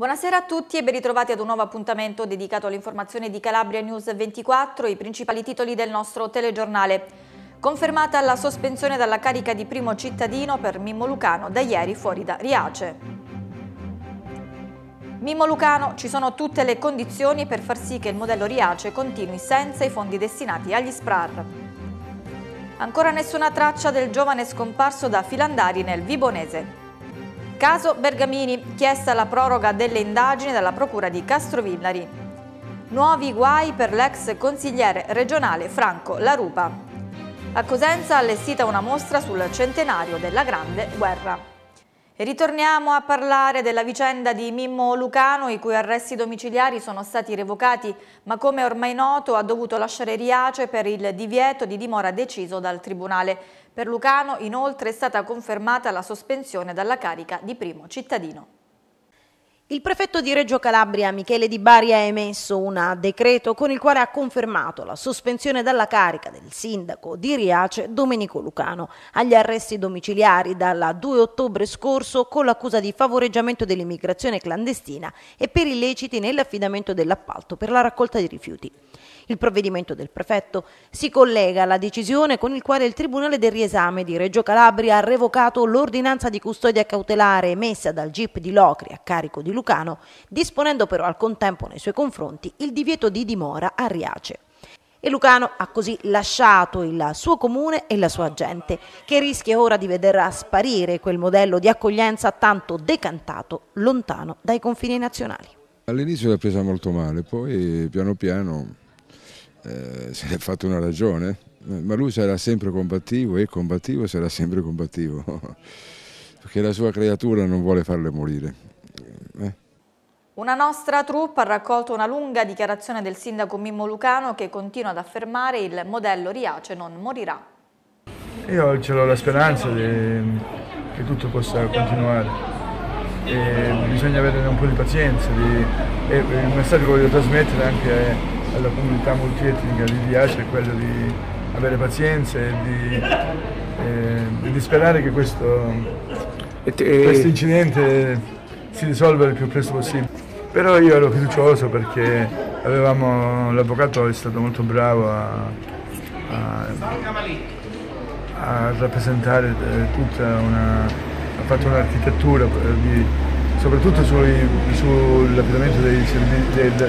Buonasera a tutti e ben ritrovati ad un nuovo appuntamento dedicato all'informazione di Calabria News 24, i principali titoli del nostro telegiornale. Confermata la sospensione dalla carica di primo cittadino per Mimmo Lucano da ieri fuori da Riace. Mimmo Lucano, ci sono tutte le condizioni per far sì che il modello Riace continui senza i fondi destinati agli SPRAR. Ancora nessuna traccia del giovane scomparso da Filandari nel Vibonese. Caso Bergamini, chiesta la proroga delle indagini dalla Procura di Castrovillari. Nuovi guai per l'ex consigliere regionale Franco Larupa. A Cosenza allestita una mostra sul centenario della Grande Guerra. E Ritorniamo a parlare della vicenda di Mimmo Lucano, i cui arresti domiciliari sono stati revocati, ma come ormai noto ha dovuto lasciare Riace per il divieto di dimora deciso dal Tribunale. Per Lucano inoltre è stata confermata la sospensione dalla carica di primo cittadino. Il prefetto di Reggio Calabria Michele Di Bari ha emesso un decreto con il quale ha confermato la sospensione dalla carica del sindaco di Riace Domenico Lucano agli arresti domiciliari dal 2 ottobre scorso con l'accusa di favoreggiamento dell'immigrazione clandestina e per illeciti nell'affidamento dell'appalto per la raccolta di rifiuti. Il provvedimento del prefetto si collega alla decisione con il quale il Tribunale del Riesame di Reggio Calabria ha revocato l'ordinanza di custodia cautelare emessa dal GIP di Locri a carico di Lucano, disponendo però al contempo nei suoi confronti il divieto di dimora a Riace e Lucano ha così lasciato il suo comune e la sua gente, che rischia ora di veder sparire quel modello di accoglienza tanto decantato lontano dai confini nazionali. All'inizio l'ha presa molto male, poi piano piano eh, se ne è fatto una ragione, eh, ma lui sarà sempre combattivo e combattivo sarà sempre combattivo, perché la sua creatura non vuole farle morire. Eh. Una nostra truppa ha raccolto una lunga dichiarazione del sindaco Mimmo Lucano che continua ad affermare il modello Riace non morirà. Io ce l'ho la speranza di, che tutto possa continuare. E bisogna avere un po' di pazienza di, e il messaggio che voglio trasmettere anche è alla comunità multietnica di Diace è quello di avere pazienza e di, eh, di sperare che questo, questo incidente si risolva il più presto possibile. Però io ero fiducioso perché l'avvocato è stato molto bravo a, a, a rappresentare eh, tutta una... ha fatto un'architettura eh, di soprattutto sull'affidamento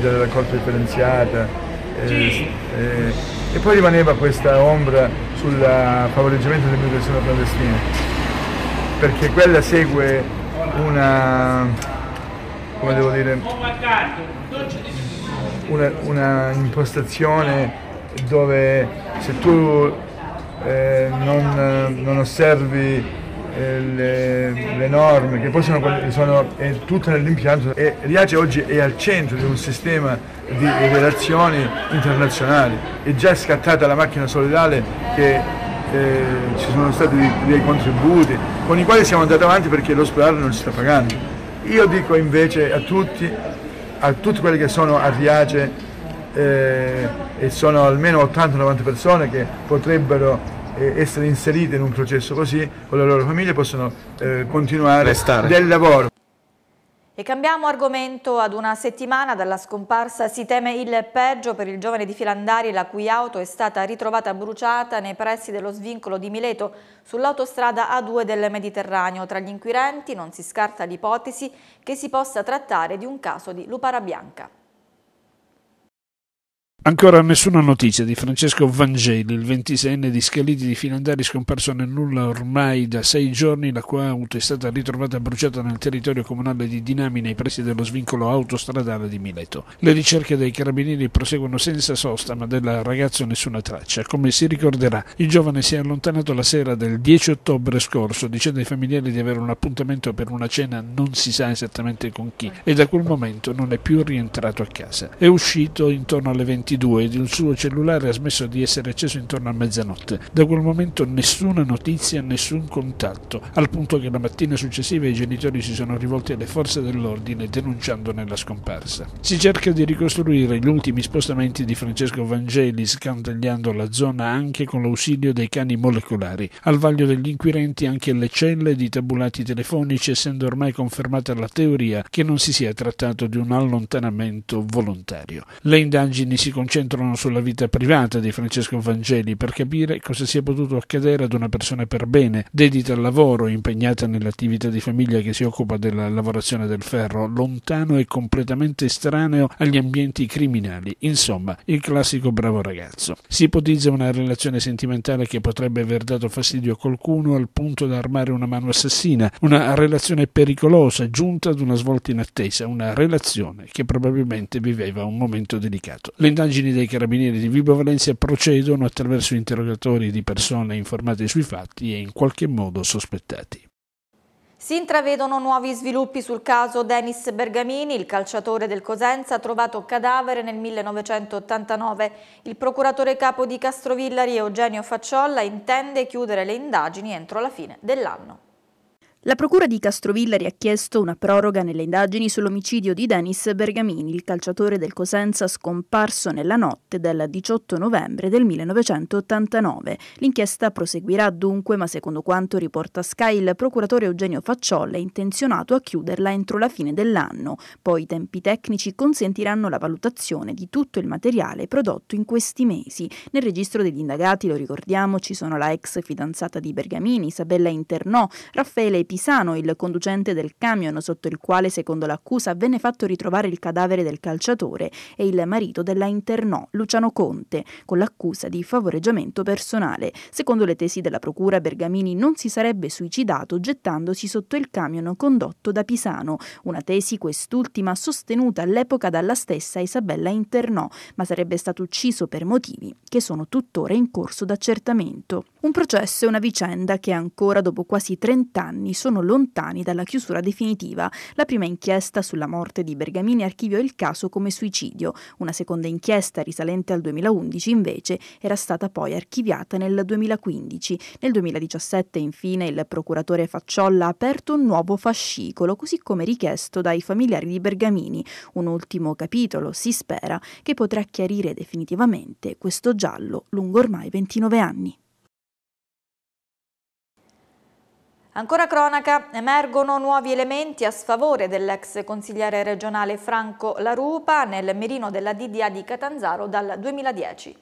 della raccolta differenziata eh, eh, e poi rimaneva questa ombra sul favoreggiamento dell'immigrazione clandestina perché quella segue una come devo dire oh una, una impostazione dove se tu eh, non, non osservi le, le, norme che poi sono, sono tutte nell'impianto e Riace oggi è al centro di un sistema di relazioni internazionali è già scattata la macchina solidale che eh, ci sono stati dei, dei, contributi con i quali siamo andati avanti perché l'ospedale non si sta pagando io dico invece a tutti a tutti quelli che sono a Riace eh, e sono almeno 80-90 persone che potrebbero essere inserite in un processo così con le loro famiglie possono eh, continuare Restare. del lavoro. E cambiamo argomento ad una settimana dalla scomparsa si teme il peggio per il giovane di Filandari la cui auto è stata ritrovata bruciata nei pressi dello svincolo di Mileto sull'autostrada A2 del Mediterraneo. Tra gli inquirenti non si scarta l'ipotesi che si possa trattare di un caso di lupara bianca. Ancora nessuna notizia di Francesco Vangeli, il 26enne di Scaliti di Filandari scomparso nel nulla ormai da sei giorni, la cui auto è stata ritrovata bruciata nel territorio comunale di Dinami nei pressi dello svincolo autostradale di Mileto. Le ricerche dei carabinieri proseguono senza sosta, ma del ragazzo nessuna traccia. Come si ricorderà, il giovane si è allontanato la sera del 10 ottobre scorso, dicendo ai familiari di avere un appuntamento per una cena non si sa esattamente con chi, e da quel momento non è più rientrato a casa. È uscito intorno alle 22 22 ed il suo cellulare ha smesso di essere acceso intorno a mezzanotte. Da quel momento nessuna notizia, nessun contatto, al punto che la mattina successiva i genitori si sono rivolti alle forze dell'ordine denunciandone la scomparsa. Si cerca di ricostruire gli ultimi spostamenti di Francesco Vangeli scandagliando la zona anche con l'ausilio dei cani molecolari. Al vaglio degli inquirenti anche le celle di tabulati telefonici, essendo ormai confermata la teoria che non si sia trattato di un allontanamento volontario. Le indagini si continuano concentrano sulla vita privata di Francesco Vangeli per capire cosa sia potuto accadere ad una persona per bene, dedita al lavoro, impegnata nell'attività di famiglia che si occupa della lavorazione del ferro, lontano e completamente estraneo agli ambienti criminali, insomma, il classico bravo ragazzo. Si ipotizza una relazione sentimentale che potrebbe aver dato fastidio a qualcuno al punto da armare una mano assassina, una relazione pericolosa giunta ad una svolta inattesa, una relazione che probabilmente viveva un momento delicato. Le indagini indagini dei carabinieri di Vibo Valencia procedono attraverso interrogatori di persone informate sui fatti e in qualche modo sospettati. Si intravedono nuovi sviluppi sul caso Denis Bergamini, il calciatore del Cosenza trovato cadavere nel 1989. Il procuratore capo di Castrovillari Eugenio Facciolla intende chiudere le indagini entro la fine dell'anno. La Procura di Castrovillari ha chiesto una proroga nelle indagini sull'omicidio di Denis Bergamini, il calciatore del Cosenza scomparso nella notte del 18 novembre del 1989. L'inchiesta proseguirà dunque, ma secondo quanto riporta Sky, il procuratore Eugenio Facciolla è intenzionato a chiuderla entro la fine dell'anno. Poi i tempi tecnici consentiranno la valutazione di tutto il materiale prodotto in questi mesi. Nel registro degli indagati, lo ricordiamo, ci sono la ex fidanzata di Bergamini, Isabella Internò, Raffaele P Pisano, il conducente del camion sotto il quale, secondo l'accusa, venne fatto ritrovare il cadavere del calciatore e il marito della internò, Luciano Conte, con l'accusa di favoreggiamento personale. Secondo le tesi della procura, Bergamini non si sarebbe suicidato gettandosi sotto il camion condotto da Pisano, una tesi quest'ultima sostenuta all'epoca dalla stessa Isabella Internò, ma sarebbe stato ucciso per motivi che sono tuttora in corso d'accertamento. Un processo e una vicenda che ancora dopo quasi 30 anni sono sono lontani dalla chiusura definitiva. La prima inchiesta sulla morte di Bergamini archiviò il caso come suicidio. Una seconda inchiesta risalente al 2011 invece era stata poi archiviata nel 2015. Nel 2017 infine il procuratore Facciolla ha aperto un nuovo fascicolo, così come richiesto dai familiari di Bergamini. Un ultimo capitolo, si spera, che potrà chiarire definitivamente questo giallo lungo ormai 29 anni. Ancora cronaca, emergono nuovi elementi a sfavore dell'ex consigliere regionale Franco Larupa nel mirino della DDA di Catanzaro dal 2010.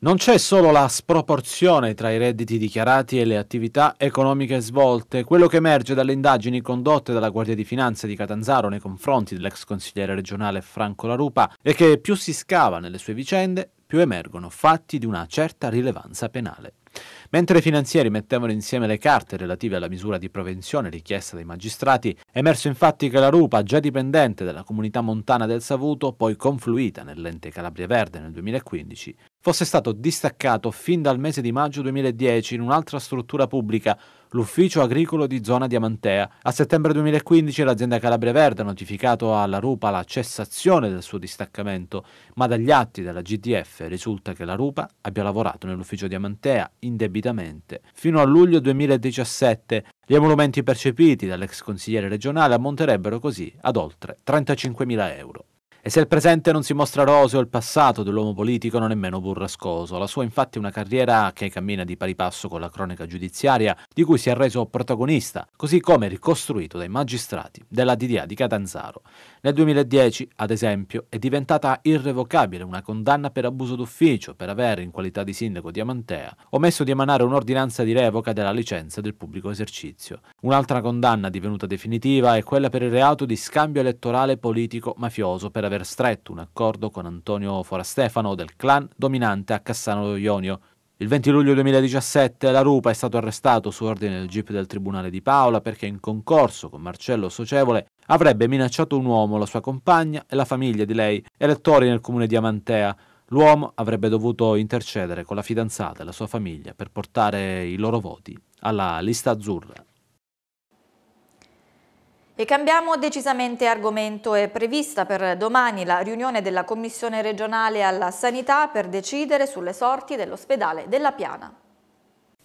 Non c'è solo la sproporzione tra i redditi dichiarati e le attività economiche svolte, quello che emerge dalle indagini condotte dalla Guardia di Finanza di Catanzaro nei confronti dell'ex consigliere regionale Franco Larupa è che più si scava nelle sue vicende, più emergono fatti di una certa rilevanza penale. Mentre i finanzieri mettevano insieme le carte relative alla misura di prevenzione richiesta dai magistrati, è emerso infatti che la Rupa, già dipendente dalla comunità montana del Savuto, poi confluita nell'ente Calabria Verde nel 2015, fosse stato distaccato fin dal mese di maggio 2010 in un'altra struttura pubblica, l'ufficio agricolo di zona Diamantea. A settembre 2015 l'azienda Calabria Verde ha notificato alla Rupa la cessazione del suo distaccamento, ma dagli atti della GDF risulta che la Rupa abbia lavorato nell'ufficio Diamantea indebitamente fino a luglio 2017. Gli emolumenti percepiti dall'ex consigliere regionale ammonterebbero così ad oltre 35.000 euro. E se il presente non si mostra roseo, il passato dell'uomo politico non è meno burrascoso. La sua infatti è una carriera che cammina di pari passo con la cronaca giudiziaria, di cui si è reso protagonista, così come ricostruito dai magistrati della DDA di Catanzaro. Nel 2010, ad esempio, è diventata irrevocabile una condanna per abuso d'ufficio per aver, in qualità di sindaco di Amantea, omesso di emanare un'ordinanza di revoca della licenza del pubblico esercizio. Un'altra condanna divenuta definitiva è quella per il reato di scambio elettorale politico-mafioso per aver stretto un accordo con Antonio Forastefano del clan dominante a Cassano Ionio. Il 20 luglio 2017 la Rupa è stato arrestato su ordine del GIP del Tribunale di Paola perché in concorso con Marcello Socievole avrebbe minacciato un uomo, la sua compagna e la famiglia di lei, elettori nel comune di Amantea. L'uomo avrebbe dovuto intercedere con la fidanzata e la sua famiglia per portare i loro voti alla lista azzurra. E cambiamo decisamente argomento. È prevista per domani la riunione della Commissione regionale alla sanità per decidere sulle sorti dell'ospedale della Piana.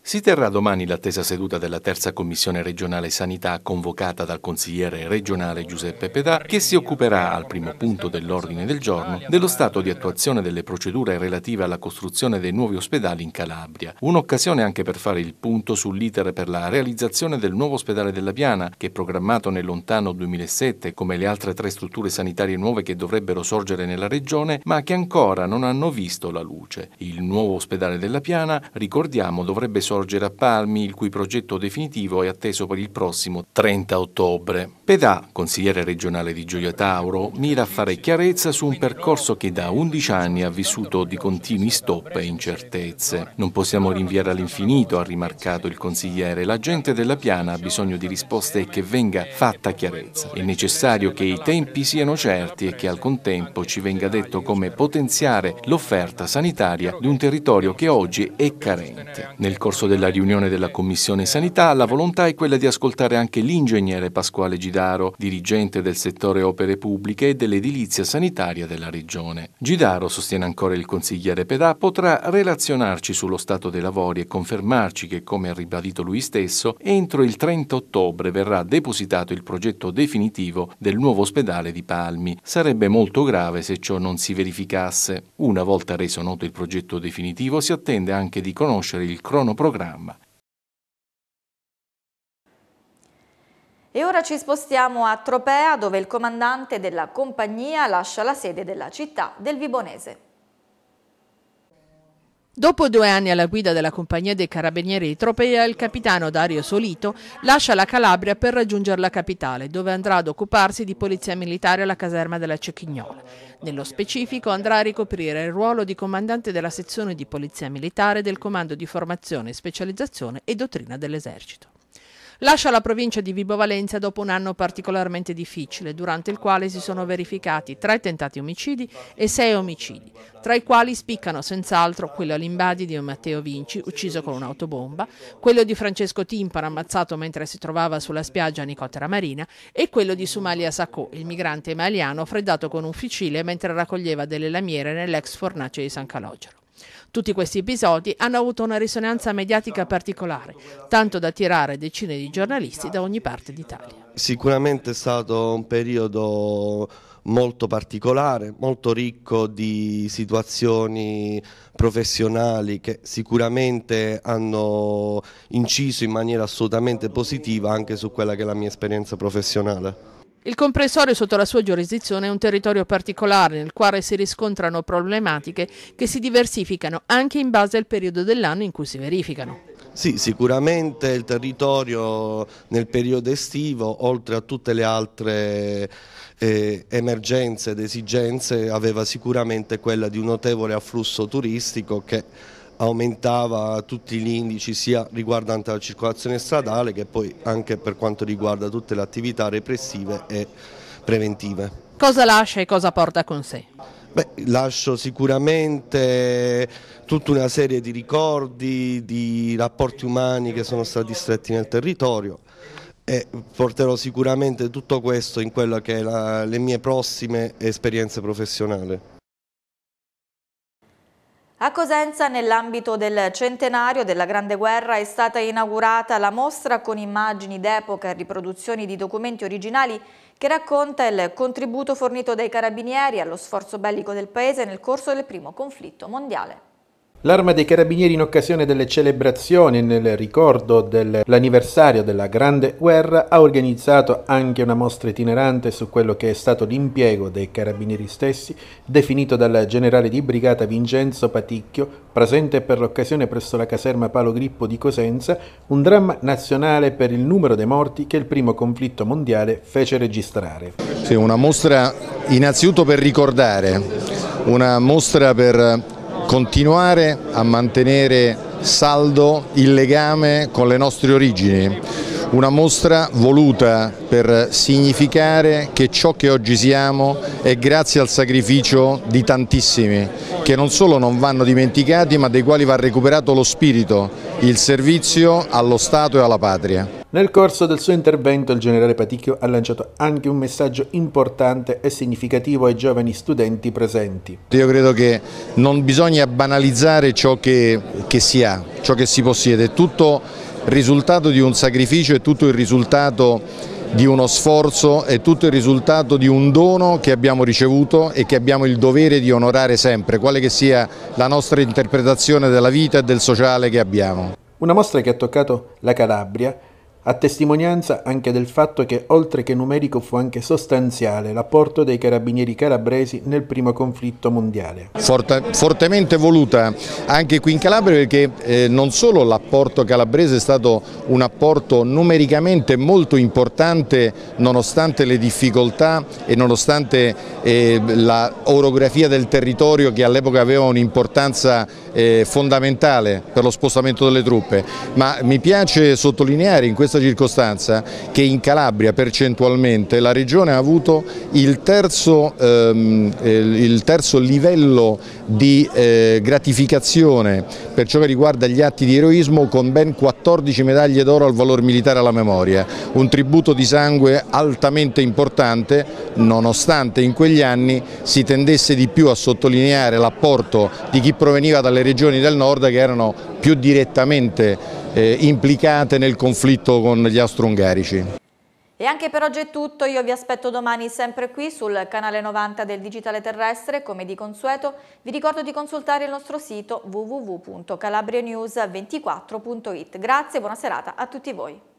Si terrà domani l'attesa seduta della terza commissione regionale sanità convocata dal consigliere regionale Giuseppe Pedà che si occuperà al primo punto dell'ordine del giorno dello stato di attuazione delle procedure relative alla costruzione dei nuovi ospedali in Calabria. Un'occasione anche per fare il punto sull'iter per la realizzazione del nuovo ospedale della Piana che è programmato nel lontano 2007 come le altre tre strutture sanitarie nuove che dovrebbero sorgere nella regione ma che ancora non hanno visto la luce. Il nuovo ospedale della Piana, ricordiamo, dovrebbe sorgere sorgere a Palmi, il cui progetto definitivo è atteso per il prossimo 30 ottobre. Pedà, consigliere regionale di Gioia Tauro, mira a fare chiarezza su un percorso che da 11 anni ha vissuto di continui stop e incertezze. Non possiamo rinviare all'infinito, ha rimarcato il consigliere, la gente della piana ha bisogno di risposte e che venga fatta chiarezza. È necessario che i tempi siano certi e che al contempo ci venga detto come potenziare l'offerta sanitaria di un territorio che oggi è carente. Nel corso corso della riunione della Commissione Sanità, la volontà è quella di ascoltare anche l'ingegnere Pasquale Gidaro, dirigente del settore opere pubbliche e dell'edilizia sanitaria della Regione. Gidaro, sostiene ancora il consigliere Pedà, potrà relazionarci sullo stato dei lavori e confermarci che, come ha ribadito lui stesso, entro il 30 ottobre verrà depositato il progetto definitivo del nuovo ospedale di Palmi. Sarebbe molto grave se ciò non si verificasse. Una volta reso noto il progetto definitivo, si attende anche di conoscere il cronoprogramma programma. E ora ci spostiamo a Tropea dove il comandante della compagnia lascia la sede della città del Vibonese. Dopo due anni alla guida della compagnia dei carabinieri di Tropea, il capitano Dario Solito lascia la Calabria per raggiungere la capitale, dove andrà ad occuparsi di polizia militare alla caserma della Cecchignola. Nello specifico andrà a ricoprire il ruolo di comandante della sezione di polizia militare del comando di formazione, specializzazione e dottrina dell'esercito lascia la provincia di Vibo Valencia dopo un anno particolarmente difficile, durante il quale si sono verificati tre tentati omicidi e sei omicidi, tra i quali spiccano senz'altro quello all'imbadi di Matteo Vinci, ucciso con un'autobomba, quello di Francesco Timpano, ammazzato mentre si trovava sulla spiaggia a Nicotera Marina, e quello di Sumalia Sacco, il migrante maliano freddato con un fucile mentre raccoglieva delle lamiere nell'ex fornace di San Calogero. Tutti questi episodi hanno avuto una risonanza mediatica particolare, tanto da attirare decine di giornalisti da ogni parte d'Italia. Sicuramente è stato un periodo molto particolare, molto ricco di situazioni professionali che sicuramente hanno inciso in maniera assolutamente positiva anche su quella che è la mia esperienza professionale. Il comprensorio sotto la sua giurisdizione è un territorio particolare nel quale si riscontrano problematiche che si diversificano anche in base al periodo dell'anno in cui si verificano. Sì, sicuramente il territorio nel periodo estivo, oltre a tutte le altre eh, emergenze ed esigenze, aveva sicuramente quella di un notevole afflusso turistico che aumentava tutti gli indici sia riguardante la circolazione stradale che poi anche per quanto riguarda tutte le attività repressive e preventive. Cosa lascia e cosa porta con sé? Beh, lascio sicuramente tutta una serie di ricordi, di rapporti umani che sono stati stretti nel territorio e porterò sicuramente tutto questo in quelle che sono le mie prossime esperienze professionali. A Cosenza, nell'ambito del centenario della Grande Guerra, è stata inaugurata la mostra con immagini d'epoca e riproduzioni di documenti originali che racconta il contributo fornito dai carabinieri allo sforzo bellico del paese nel corso del primo conflitto mondiale. L'arma dei carabinieri in occasione delle celebrazioni nel ricordo dell'anniversario della Grande Guerra ha organizzato anche una mostra itinerante su quello che è stato l'impiego dei carabinieri stessi, definito dal generale di brigata Vincenzo Paticchio, presente per l'occasione presso la caserma Palo Grippo di Cosenza, un dramma nazionale per il numero dei morti che il primo conflitto mondiale fece registrare. Sì, una mostra innanzitutto per ricordare, una mostra per continuare a mantenere saldo il legame con le nostre origini, una mostra voluta per significare che ciò che oggi siamo è grazie al sacrificio di tantissimi che non solo non vanno dimenticati ma dei quali va recuperato lo spirito, il servizio allo Stato e alla patria. Nel corso del suo intervento il generale Paticchio ha lanciato anche un messaggio importante e significativo ai giovani studenti presenti. Io credo che non bisogna banalizzare ciò che, che si ha, ciò che si possiede, è tutto il risultato di un sacrificio, è tutto il risultato di uno sforzo, è tutto il risultato di un dono che abbiamo ricevuto e che abbiamo il dovere di onorare sempre, quale che sia la nostra interpretazione della vita e del sociale che abbiamo. Una mostra che ha toccato la Calabria a testimonianza anche del fatto che oltre che numerico fu anche sostanziale l'apporto dei carabinieri calabresi nel primo conflitto mondiale. Forte, fortemente voluta anche qui in Calabria perché eh, non solo l'apporto calabrese è stato un apporto numericamente molto importante nonostante le difficoltà e nonostante eh, la orografia del territorio che all'epoca aveva un'importanza eh, fondamentale per lo spostamento delle truppe, ma mi piace sottolineare in questo questa circostanza che in Calabria percentualmente la Regione ha avuto il terzo, ehm, eh, il terzo livello di eh, gratificazione per ciò che riguarda gli atti di eroismo con ben 14 medaglie d'oro al valor militare alla memoria, un tributo di sangue altamente importante nonostante in quegli anni si tendesse di più a sottolineare l'apporto di chi proveniva dalle regioni del nord che erano più direttamente eh, implicate nel conflitto con gli austro-ungarici. E anche per oggi è tutto, io vi aspetto domani sempre qui sul canale 90 del Digitale Terrestre, come di consueto vi ricordo di consultare il nostro sito www.calabrianews24.it. Grazie e buona serata a tutti voi.